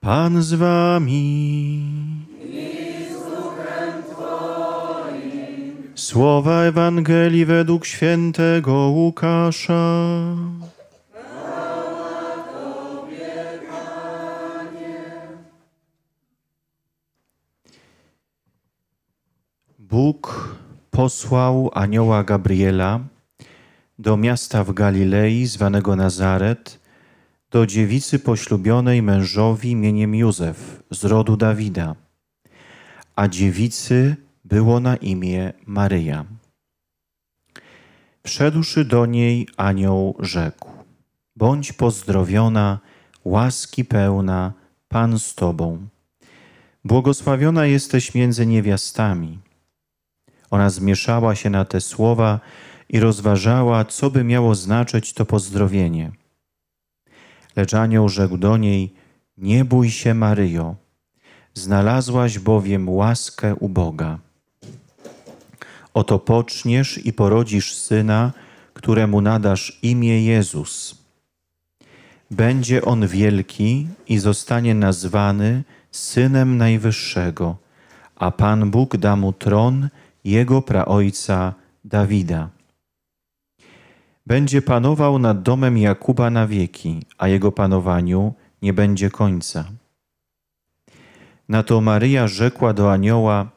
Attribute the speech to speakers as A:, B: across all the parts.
A: Pan z wami. Słowa Ewangelii według świętego Łukasza. Bóg posłał anioła Gabriela do miasta w Galilei zwanego Nazaret, do dziewicy poślubionej mężowi imieniem Józef z rodu Dawida, a dziewicy było na imię Maryja. Wszedłszy do niej, anioł rzekł: Bądź pozdrowiona, łaski pełna, Pan z Tobą. Błogosławiona jesteś między niewiastami. Ona zmieszała się na te słowa i rozważała, co by miało znaczyć to pozdrowienie. Lecz anioł rzekł do niej, nie bój się Maryjo, znalazłaś bowiem łaskę u Boga. Oto poczniesz i porodzisz syna, któremu nadasz imię Jezus. Będzie on wielki i zostanie nazwany Synem Najwyższego, a Pan Bóg da mu tron jego praojca Dawida będzie panował nad domem Jakuba na wieki, a jego panowaniu nie będzie końca. Na to Maryja rzekła do anioła: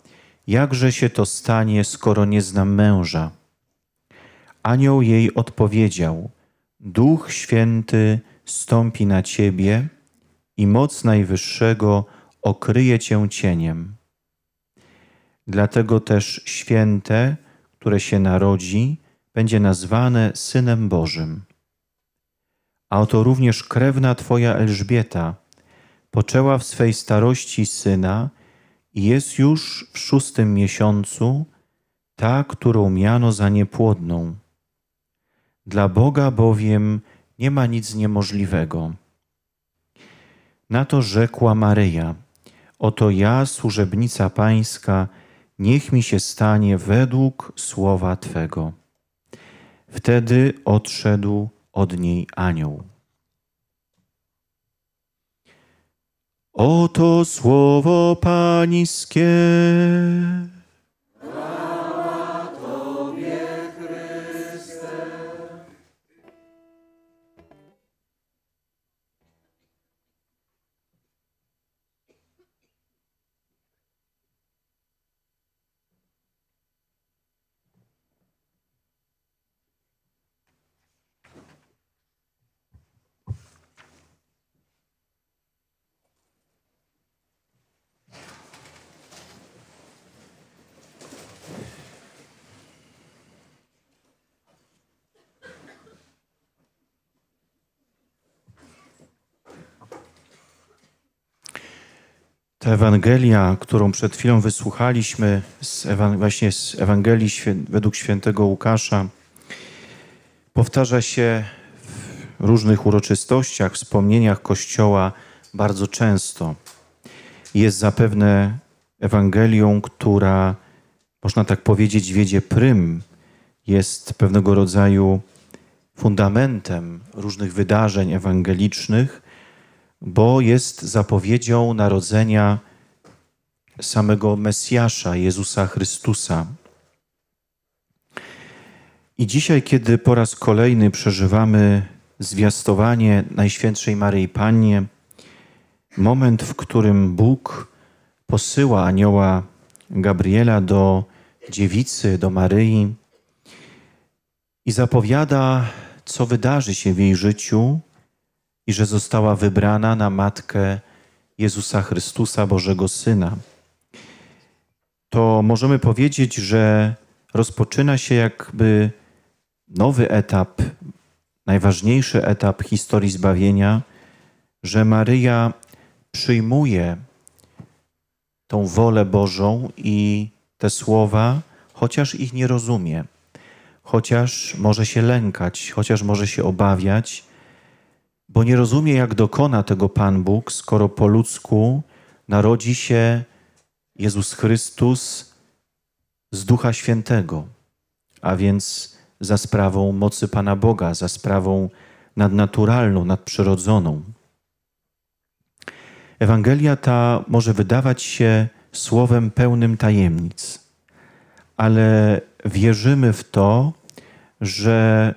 A: Jakże się to stanie, skoro nie znam męża? Anioł jej odpowiedział: Duch święty stąpi na ciebie i moc najwyższego okryje cię cieniem. Dlatego też święte, które się narodzi, będzie nazwane Synem Bożym. A oto również krewna Twoja Elżbieta poczęła w swej starości syna i jest już w szóstym miesiącu ta, którą miano za niepłodną. Dla Boga bowiem nie ma nic niemożliwego. Na to rzekła Maryja: Oto ja, służebnica Pańska, niech mi się stanie według słowa Twego. Wtedy odszedł od niej anioł. Oto słowo pańskie. Ta Ewangelia, którą przed chwilą wysłuchaliśmy, z właśnie z Ewangelii według świętego Łukasza, powtarza się w różnych uroczystościach, wspomnieniach Kościoła bardzo często. Jest zapewne Ewangelią, która, można tak powiedzieć, wiedzie prym, jest pewnego rodzaju fundamentem różnych wydarzeń ewangelicznych, bo jest zapowiedzią narodzenia samego Mesjasza, Jezusa Chrystusa. I dzisiaj, kiedy po raz kolejny przeżywamy zwiastowanie Najświętszej Maryi Pannie, moment, w którym Bóg posyła anioła Gabriela do dziewicy, do Maryi i zapowiada, co wydarzy się w jej życiu, i że została wybrana na matkę Jezusa Chrystusa, Bożego Syna, to możemy powiedzieć, że rozpoczyna się jakby nowy etap, najważniejszy etap historii zbawienia, że Maryja przyjmuje tą wolę Bożą i te słowa, chociaż ich nie rozumie, chociaż może się lękać, chociaż może się obawiać, bo nie rozumie, jak dokona tego Pan Bóg, skoro po ludzku narodzi się Jezus Chrystus z Ducha Świętego, a więc za sprawą mocy Pana Boga, za sprawą nadnaturalną, nadprzyrodzoną. Ewangelia ta może wydawać się słowem pełnym tajemnic, ale wierzymy w to, że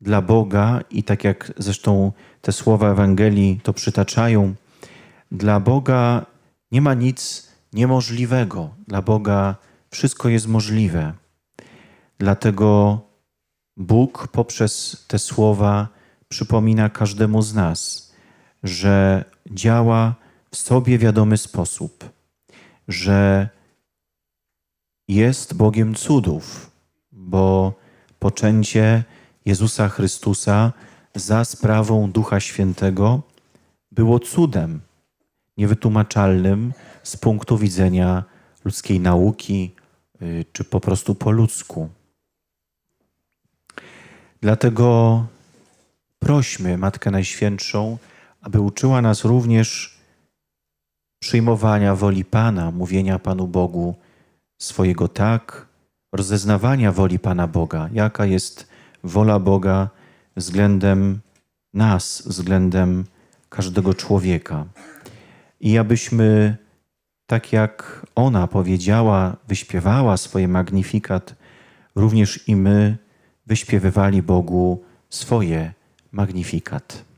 A: dla Boga i tak jak zresztą te słowa Ewangelii to przytaczają. Dla Boga nie ma nic niemożliwego. Dla Boga wszystko jest możliwe. Dlatego Bóg poprzez te słowa przypomina każdemu z nas, że działa w sobie wiadomy sposób, że jest Bogiem cudów, bo poczęcie Jezusa Chrystusa za sprawą Ducha Świętego było cudem niewytłumaczalnym z punktu widzenia ludzkiej nauki, y, czy po prostu po ludzku. Dlatego prośmy Matkę Najświętszą, aby uczyła nas również przyjmowania woli Pana, mówienia Panu Bogu swojego tak, rozeznawania woli Pana Boga, jaka jest wola Boga względem nas, względem każdego człowieka. I abyśmy, tak jak ona powiedziała, wyśpiewała swoje magnifikat, również i my wyśpiewywali Bogu swoje magnifikat.